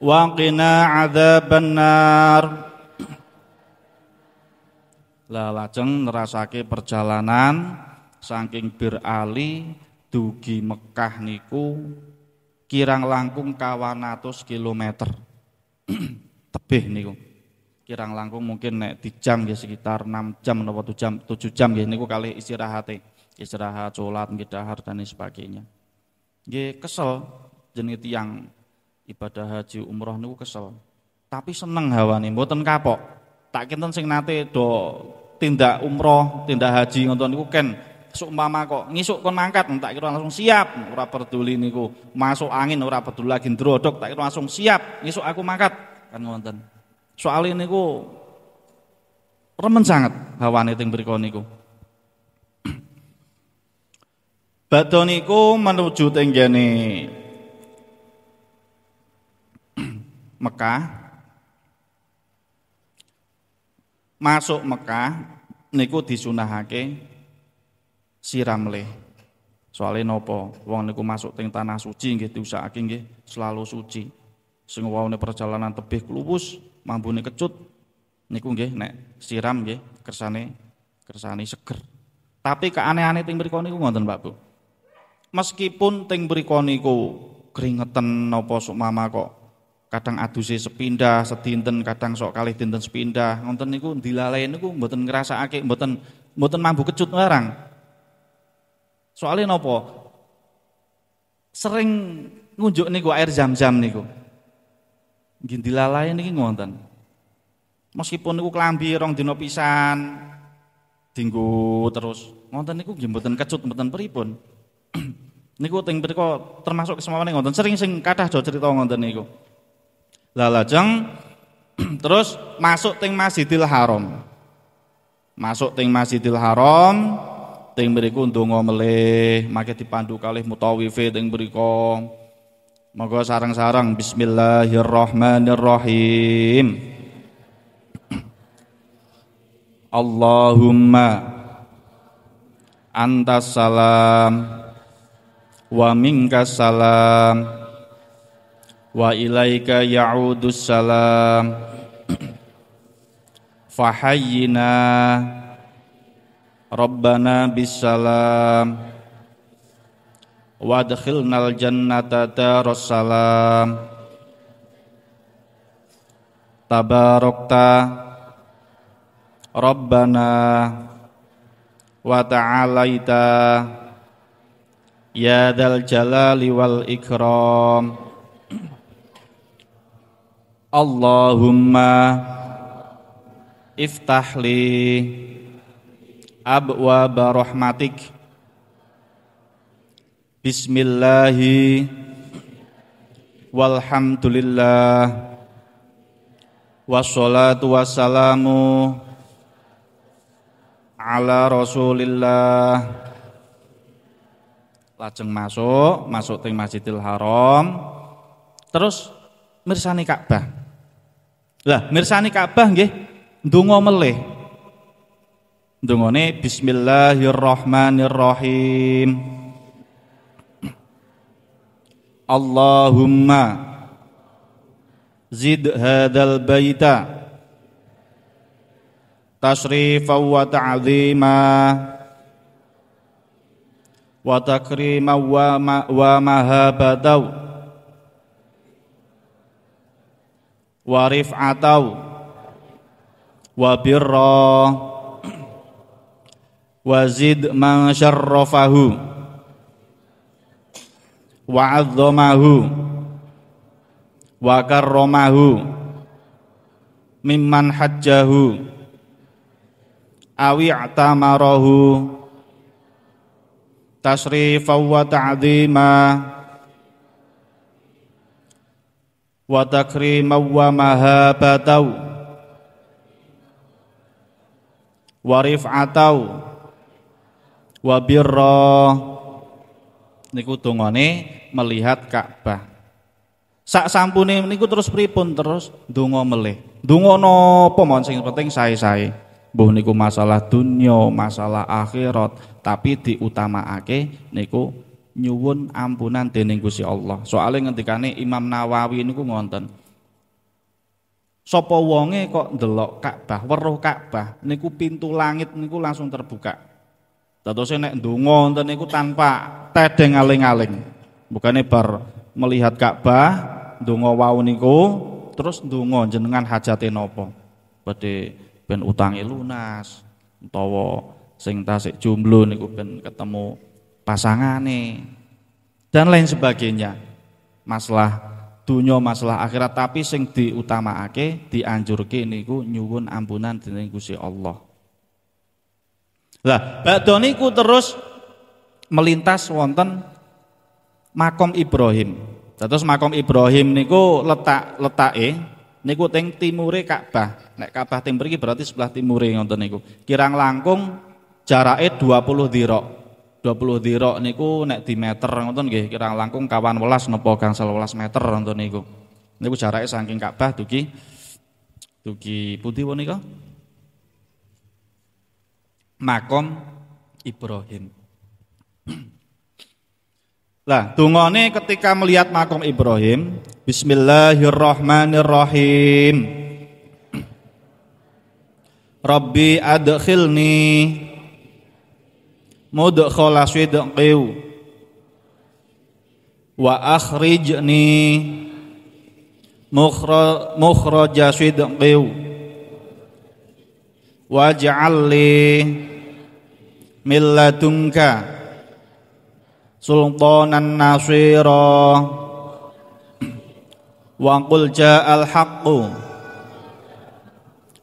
wa qina adzaban nar lajeng nerasake perjalanan saking bir ali dugi Mekah niku kirang langkung kawanatus kilometer tebih niku kirang langkung mungkin nek di jam ya sekitar 6 jam atau 7 jam 7 jam ya niku kali istirahat istirahat sholat dahar dan sebagainya ya kesel jenis yang ibadah haji umroh niku kesel tapi seneng hawa nih buatan kapok tak kinten sing nate do tindak umroh tindak haji ngonton niku ken seumpama kok ngisuk kon mangkat tak kira langsung siap ora peduli niku masuk angin ora peduli lagi ndrodok tak kira langsung siap ngisuk aku mangkat kan ngoten soal ku remen sangat hawane neting mriku niku Badha niku menuju teng Mekah masuk Mekah niku disunahake Siram leh Soale nopo? Wong niku masuk teng tanah suci nggih diusahake nggih selalu suci. Sing wawane perjalanan tebih kluwus, mambune kecut niku nggih nek siram nggih kersane kersane seger. Tapi keaneh-aneh teng mriku niku ngoten Pak Bu. Meskipun teng mriku niku keringetan napa mama kok kadang aduse sepindah sedinten kadang sok kali dinten sepindah ngoten niku dilalain niku mboten ngrasakake mboten mboten mambu kecut larang Soalnya nopo? Sering ngunjuk niku air jam-jam niku. Nggih dilalae niki ngonten. Meskipun niku kelambi, rong dina pisan dinggo terus. Ngonten niku nggih mboten kecut mboten pripun. niku teng mriku termasuk kesemawane ngonten. Sering sing kathah do cerita ngonten niku. Lah lajeng terus masuk teng Masjidil Haram. Masuk teng Masjidil Haram Ting mriku untuk melih, maka dipandu kalih mutawife teng mriku. Monggo sarang-sarang bismillahirrahmanirrahim. Allahumma antas salam wa minkas salam wa ilaika ya'udus salam fahayyina Rabbana bisalam wa adkhilnal jannata darussalam Tabarokta Rabbana wa ta'alaita Ya dal jalali wal ikram Allahumma iftahli abwa rahmatik Bismillahi walhamdulillah wassalatu wassalamu ala rasulillah lajeng masuk masuk teng Masjidil Haram terus mirsani Ka'bah lah mirsani Ka'bah nggih ndonga melih Dungone bismillahirrahmanirrahim. Allahumma zid hadal baita tashrifan wa ta'zima wa takrima wa, ma, wa mahabadaw wa rif'ataw wa birrah wazid man syarrafahu wa azzamahu wa karramahu mimman hajjahu awi atamarahu tasrifan wa ta'zima wa takriman wa mahabatau wa rif'ataw Wabirro, niku niku nih melihat Ka'bah. Sak sampune niku terus pripun terus donga meleh. Donga no pemohon sing penting sae-sae. Mbuh niku masalah dunia, masalah akhirat, tapi diutamaake niku nyuwun ampunan dening Gusti Allah. soalnya ngendikane Imam Nawawi niku ngonten. Sapa wonge kok ndelok Ka'bah, weruh Ka'bah, niku pintu langit niku langsung terbuka. Dados nek ndonga wonten niku tanpa tedeng aling-aling. Bukane bar melihat Ka'bah ndonga wau niku terus ndonga jenengan hajate nopo? Badhe ben utange lunas utawa sing tasik jomblo niku ben ketemu pasangane dan lain sebagainya. Masalah dunia masalah akhirat tapi sing diutamaake dianjurke niku nyuwun ampunan dening Gusti Allah. Lah, badha niku terus melintas wonten makom Ibrahim. Terus makom Ibrahim niku letak letake niku teng timure Ka'bah. Nek Ka'bah tim mriki berarti sebelah timure ngoten niku. Kirang langkung jarake 20 dirok, 20 dirok niku nek di meter ngoten nggih, kirang langkung kawan welas napa gangsal welas meter ngoten niku. Niku jarake saking Ka'bah dugi dugi pundi punika? makom Ibrahim. Lah, dungane ketika melihat makom Ibrahim, Bismillahirrahmanirrahim. Rabbi adkhilni mudkhala sidqiu wa akhrijni mukhra mukhraja sidqiu waj'alli millatunka sultanan nasira wa qul ja'al haqqu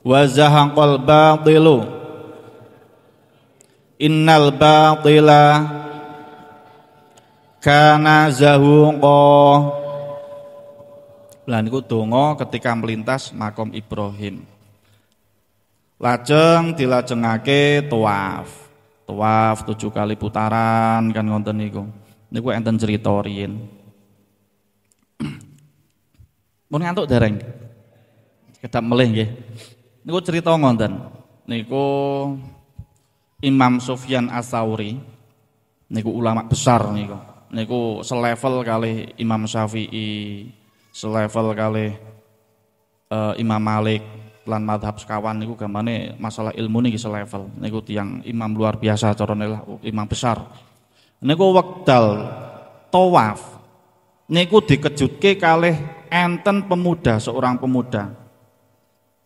wa zahaqal batilu innal batila kana zahuqa Lan iku donga ketika melintas makom Ibrahim. Lajeng dilajengake tawaf. Tawaf tujuh kali putaran kan ngonten niku. Niku enten cerita riyin. Mun ngantuk dereng. Kedap melih nggih. Niku cerita ngonten. Niku Imam Sufyan Asauri, sauri niku ulama besar niku. Niku selevel kali Imam Syafi'i, selevel kali uh, Imam Malik, lan madhab sekawan niku gamane masalah ilmu niki selevel niku tiang imam luar biasa carane lah imam besar niku wekdal tawaf niku dikejutke kalih enten pemuda seorang pemuda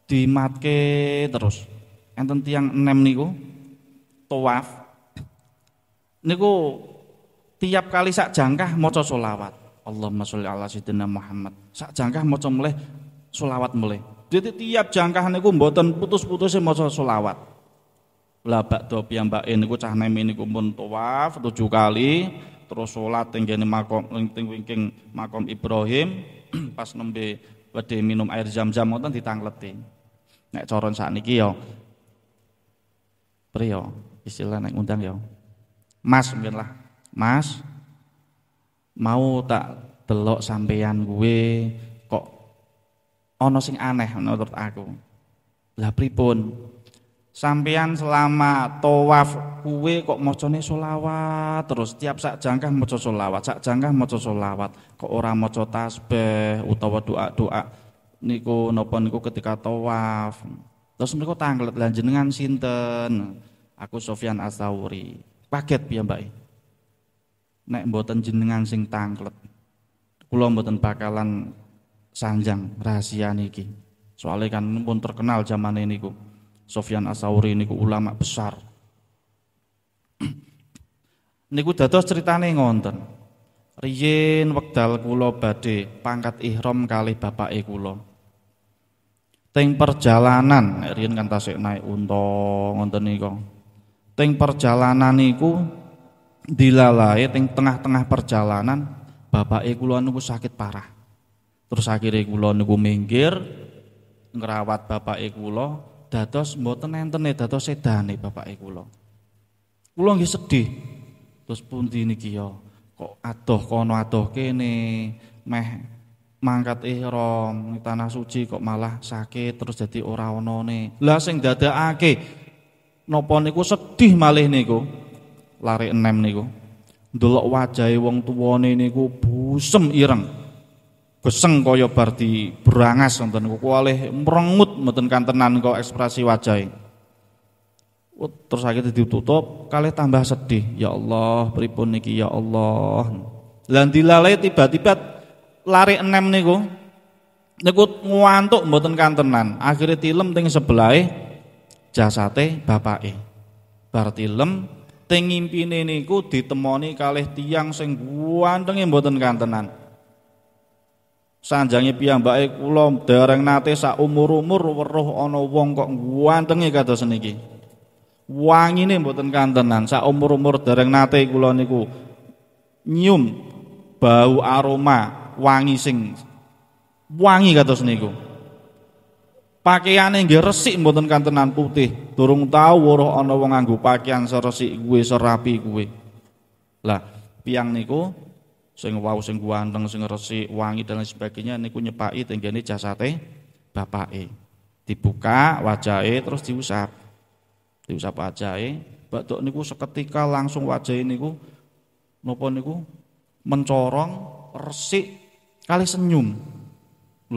dimatke terus enten tiang enem niku tawaf niku tiap kali sak jangkah maca selawat Allahumma sholli ala sayyidina Muhammad sak jangkah maca mulih selawat mulih jadi tiap jangkahan niku mboten putus-putuse maca selawat. batu bakda ini niku cah nemi niku pun tawaf tujuh kali, terus salat tinggi ini makom teng wingking makom Ibrahim pas nembe wedi minum air jam-jam zam-zam ngoten ditangleti. Nek saat sakniki ya priyo ya, istilah neng undang yo ya. Mas mungkin lah. Mas mau tak telok sampean gue ono sing aneh menurut aku. Lah pripun? Sampean selama tawaf kue kok mocone solawat terus tiap sak jangkah moco solawat, sak jangkah moco solawat, kok orang moco tasbih utawa doa-doa niku nopo niku ketika tawaf. Terus mereka tanglet lanjut jenengan sinten? Aku Sofian Asauri. Paket piye, Mbak? E? Nek mboten jenengan sing tanglet. Kula mboten bakalan sanjang rahasia niki. Soalnya kan pun terkenal zaman ini ku. Sofyan Asauri niku ulama besar. niku dados ceritane ngonten. Riyin wekdal kula badhe pangkat ihram kali bapake kula. Teng perjalanan riyin kan tasik naik unta ngonten niku. Teng perjalanan niku dilalae teng tengah-tengah perjalanan bapake kula niku sakit parah. Terus akhirnya kula niku minggir ngrawat bapake kula dados mboten entene dados sedane bapake kula. Kula nggih sedih. Terus pundi niki ya kok adoh kono adoh kene meh mangkat ihram tanah suci kok malah sakit terus jadi ora onone lah sing dadakake napa niku sedih malih niku lari enem niku ndelok wajahe wong tuwane niku busem ireng geseng kaya berarti berangas wonten kok oleh merengut mboten kantenan kok ekspresi wajahe. Oh, terus akhirnya ditutup kali tambah sedih. Ya Allah, pripun niki ya Allah. Lan dilalai tiba-tiba lari nih niku. Niku nguantuk mboten kantenan. Akhirnya tilem ting sebelai e, jasate bapake. Bar tilem teng ngimpine niku ditemoni kalih tiang sing guantenge mboten kantenan piang piyambake kula dereng nate sak umur-umur weruh ana wong kok gantenge kados niki. Wangine mboten kantenan, sak umur-umur dereng nate kula niku nyium bau aroma wangi sing wangi kados niku. Pakaiane nggih resik mboten kantenan putih, durung tau weruh ana wong nganggo pakaian seresik kuwe serapi kuwe. Lah, piyang niku sing wau sing ganteng sing resik wangi dan lain sebagainya niku nyepaki tenggene jasate bapake dibuka wajahnya terus diusap diusap e batuk niku seketika langsung wajah niku napa niku mencorong resik kali senyum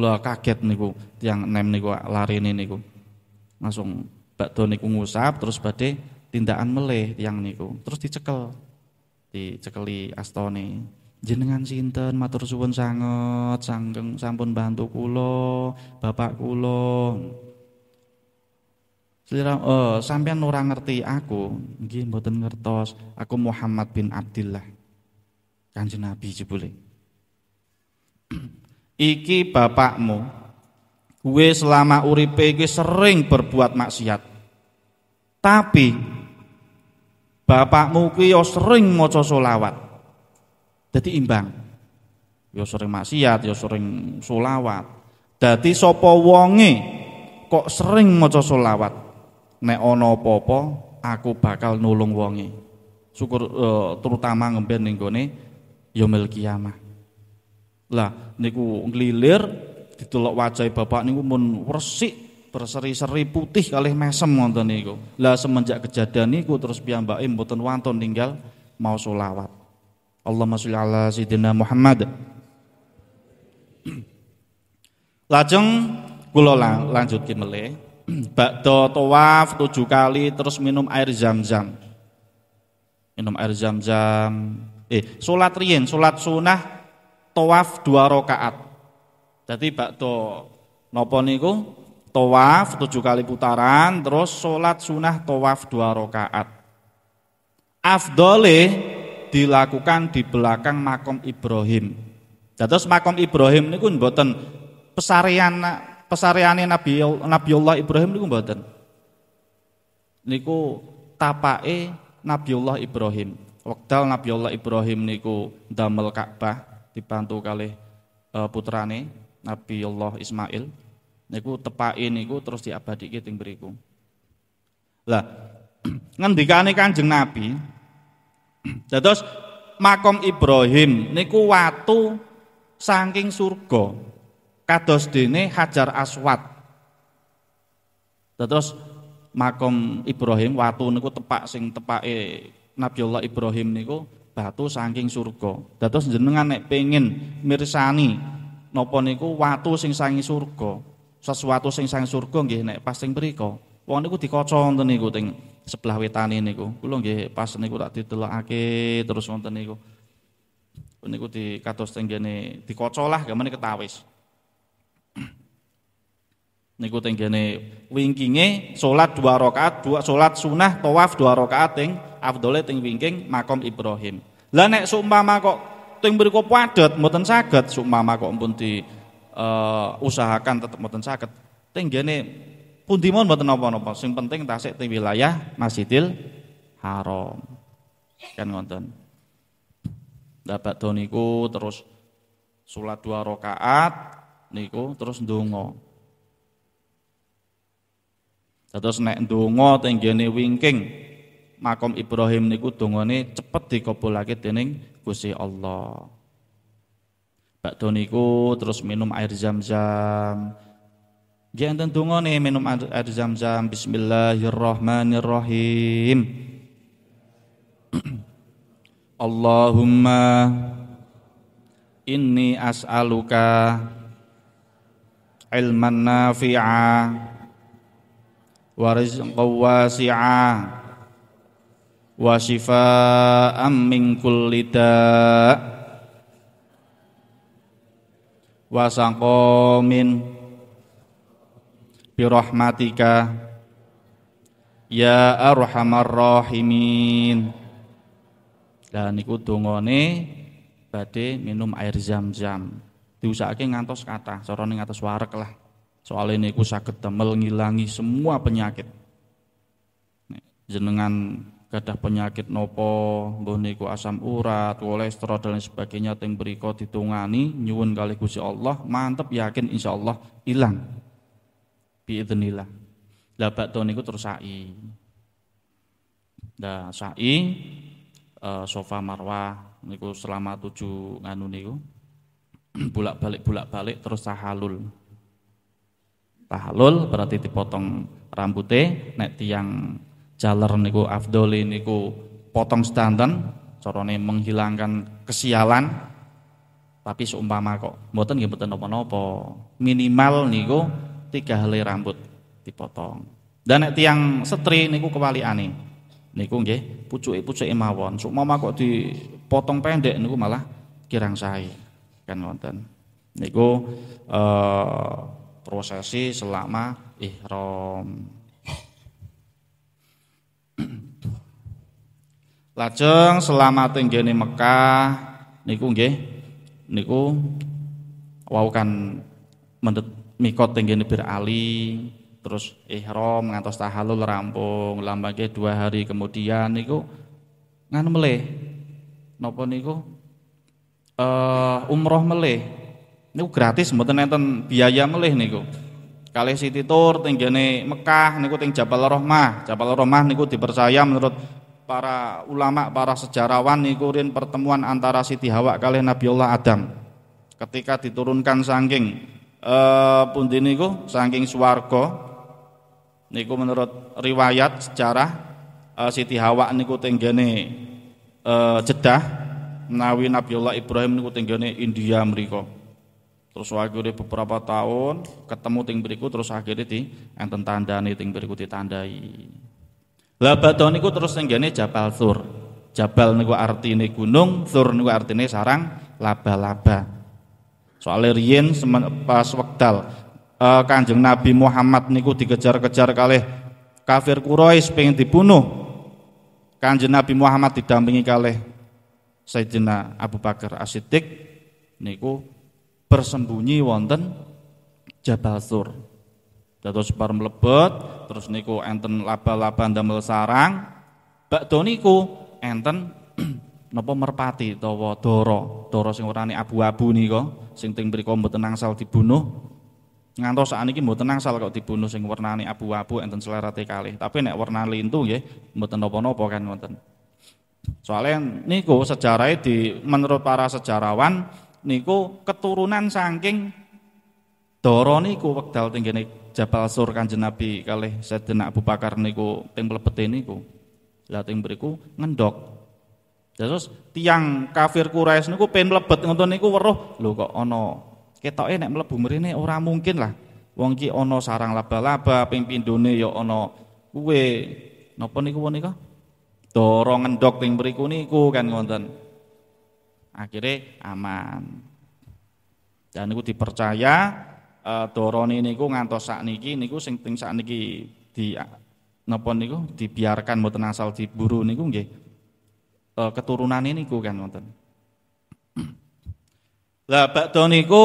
lo kaget niku tiang nem niku nih niku langsung bakdo niku ngusap terus badhe tindakan meleh tiang niku terus dicekel dicekeli astone jenengan sinten matur suwun sangat, sanggeng sampun bantu kulo, bapak kulo. Selirang, uh, eh, sampean orang ngerti aku, nggih mboten ngertos. Aku Muhammad bin Abdullah. Kanjeng Nabi jebule. Iki bapakmu. Gue selama uripe gue sering berbuat maksiat. Tapi bapakmu kuwi sering mau solawat. Jadi imbang. Ya sering maksiat, ya sering solawat. Jadi sapa wonge kok sering maca solawat. Nek ana apa-apa aku bakal nulung wonge. Syukur eh, terutama ngemben ning gone yaumil kiamah. Lah niku nglilir ditulok wajai bapak niku mun resik berseri-seri putih kali mesem ngoten niku. Lah semenjak kejadian niku terus piyambake mboten wonten ninggal mau solawat. Allahumma sholli ala sayyidina Muhammad. Lajeng kula Lanjut melih. Bakda tawaf tujuh kali terus minum air zam-zam. Minum air zam-zam. Eh, salat riyen, salat sunah tawaf dua rokaat. Jadi bakda nopo niku tawaf tujuh kali putaran terus salat sunah tawaf dua rokaat. Afdole dilakukan di belakang makom Ibrahim. Dados makom Ibrahim niku buatan pesarian Pesarian, Nabi Nabiullah Ibrahim niku buatan. Niku Nabi Nabiullah Ibrahim. Nabi Nabiullah Ibrahim niku damel Ka'bah dibantu kali e, putrane Nabiullah Ismail niku tepain, niku terus diabadike yang berikut. Lah ngendikane Kanjeng Nabi Dados makom Ibrahim niku watu saking surga kados dene Hajar Aswad. Dados makom Ibrahim watu niku tepak sing tepake Nabiullah Ibrahim niku batu saking surga. Dados jenengan nek pengin mirsani napa niku watu sing saking surga, sesuatu sing saking surga nggih nek pas sing mriku. Wong niku dikaca wonten niku teng sebelah ini ku. Kula nggih pas niku tak ditelokake terus wonten niku. Niku di kados tenggene dikoco lah gamane ketawis. Niku tenggene wingkinge salat dua rakaat, dua salat sunah tawaf dua rakaat teng afdole teng wingking makom Ibrahim. Lah nek sumpama kok teng mriku padet mboten saged sumpama kok pun di uh, usahakan tetep mboten saged. Tenggene pundi mawon mboten napa-napa, sing penting tasik teng wilayah Masjidil Haram. Kan ngoten. Dapat doniku terus sulat dua rakaat niku terus ndonga. Terus naik ndonga teng gene wingking makom Ibrahim niku dongane cepet lagi dening Gusti Allah. Bak doniku terus minum air zam-zam, Jangan nih minum air zam-zam Bismillahirrahmanirrahim Allahumma inni as'aluka ilman nafi'a wa rizqan wasi'a wa min kulli da' wa birahmatika ya arhamar rahimin dan iku dongane badhe minum air zam-zam diusahake ngantos kata ning atas warek lah ini niku sakit temel ngilangi semua penyakit jenengan gadah penyakit nopo nggo niku asam urat kolesterol dan sebagainya teng berikut ditungani nyuwun kali Gusti Allah mantep yakin insya Allah hilang biidznillah. Lah bakdo niku terus sa'i. Nah, sa'i uh, sofa marwah niku selama tujuh nganu niku bulak balik bulak balik terus tahalul. Tahalul berarti dipotong rambutnya nek tiang jaler niku afdoli niku potong standar, corone menghilangkan kesialan tapi seumpama kok mboten nggih mboten napa-napa minimal niku tiga helai rambut dipotong. Dan nek tiang setri niku kewaliane. Niku nggih pucuke-pucuke mawon. mama kok dipotong pendek niku malah kirang sae. Kan wonten. Niku eh prosesi selama ihram. Lajeng selama tenggene Mekah niku nggih niku wau kan mendet mikot tinggi bir ali terus ihram ngantos tahalul rampung lambangnya dua hari kemudian niku ngan meleh nopo niku uh, umroh meleh niku gratis mboten enten biaya meleh niku si Siti Tur nih Mekah niku tinggi Jabal Rohmah Jabal Rohmah niku dipercaya menurut para ulama para sejarawan niku pertemuan antara Siti Hawa kali Nabi Allah Adam ketika diturunkan sangking eh pundi niku saking swarga niku menurut riwayat sejarah eh, Siti Hawa niku tenggene eh, Jeddah menawi Nabiullah Ibrahim niku tenggene India meriko. Terus akhirnya beberapa tahun ketemu ting berikut terus akhirnya di enten tandani ting berikut ditandai. Lah baton niku terus tenggene Jabal Sur. Jabal niku artine gunung, Sur niku artine sarang laba-laba. Soalnya riyen pas wekdal uh, Kanjeng Nabi Muhammad niku dikejar-kejar kali kafir Quraisy pengen dibunuh. Kanjeng Nabi Muhammad didampingi kalih Sayyidina Abu Bakar as niku bersembunyi wonten Jabal Sur. terus bar melebet terus niku enten laba-laba damel sarang. Bakdo niku enten nopo merpati towo doro dara sing warnane abu-abu niko sing teng mriku mboten angsal dibunuh. Ngantos sakniki mboten angsal kok dibunuh sing wernane abu-abu enten selerate kalih. Tapi nek warna lintu nggih mboten napa-napa kan wonten. Soalnya niku sejarahnya di menurut para sejarawan niku keturunan saking Doro niku wekdal tenggene Jabal Sur Kanjeng Nabi kalih Sayyidina Abu Bakar niku teng mlebete niku. Lah teng mriku ngendok Terus tiang kafir Quraisy niku pengen mlebet ngoten niku weruh, lho kok ana ketoke nek mlebu mrene ora mungkin lah. Wong iki ana sarang laba-laba, ping pindone ya ana kuwe. Napa niku menika? Doro ngendok ping mriku niku kan ngoten. Akhire aman. Dan niku dipercaya uh, eh, dorone niku ngantos sakniki niku sing ping sakniki di napa niku dibiarkan mboten asal diburu niku nggih uh, ini ku kan wonten. Lah doni niku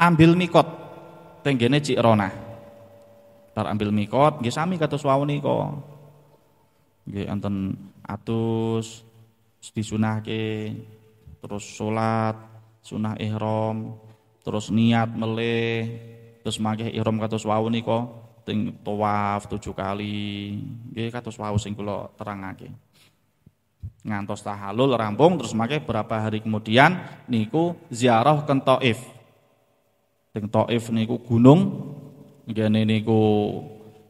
ambil mikot tenggene Cikrona. Tar ambil mikot nggih sami kados wau nika. Nggih enten atus disunahke terus salat, sunah ihrom terus niat mele terus mangke ihrom kados wau nika teng tawaf tujuh kali. Nggih kados wau sing kula terangake ngantos tahalul rampung terus makai berapa hari kemudian niku ziarah ke Taif. Teng Taif niku gunung ngene niku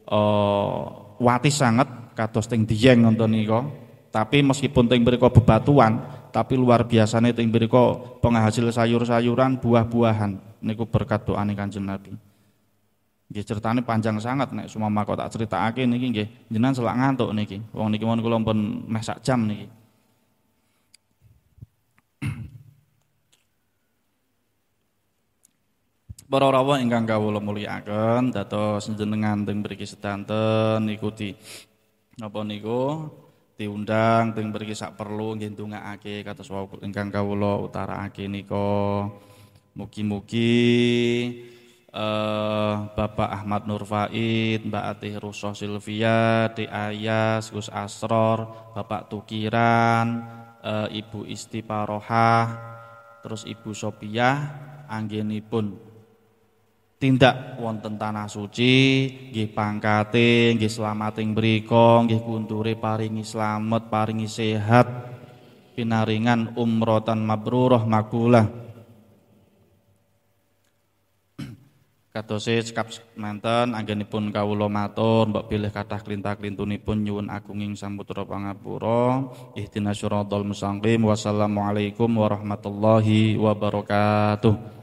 eh wati sangat kados teng Dieng untuk niko. Tapi meskipun teng mriku bebatuan, tapi luar biasa nih teng mriku penghasil sayur-sayuran, buah-buahan niku berkat doane Kanjeng Nabi. Nggih ceritane panjang sangat nek semua kok tak critakake niki nggih jenengan selak ngantuk niki. Wong niki mon kula pun meh sak jam niki. Para rawuh ingkang kawula mulyakaken dados njenengan teng mriki sedanten ikuti napa niku diundang teng mriki sak perlu nggih ndongaake kados wau ingkang kawula utarakake nika mugi-mugi eh Bapak Ahmad Nur Faid, Mbak Atih Ruso Silvia, Di Ayas, Gus Asror, Bapak Tukiran, eh, Ibu Paroha, terus Ibu Sopiah, pun tindak wonten tanah suci nggih pangkate nggih slamating mriku nggih kunture paringi slamet paringi sehat pinaringan umrotan mabrurah makulah Kadose cekap manten anggenipun kawula matur mbok pilih kathah klintah pun nyuwun agunging samputra pangapura ihdinas siratal mustaqim wassalamualaikum warahmatullahi wabarakatuh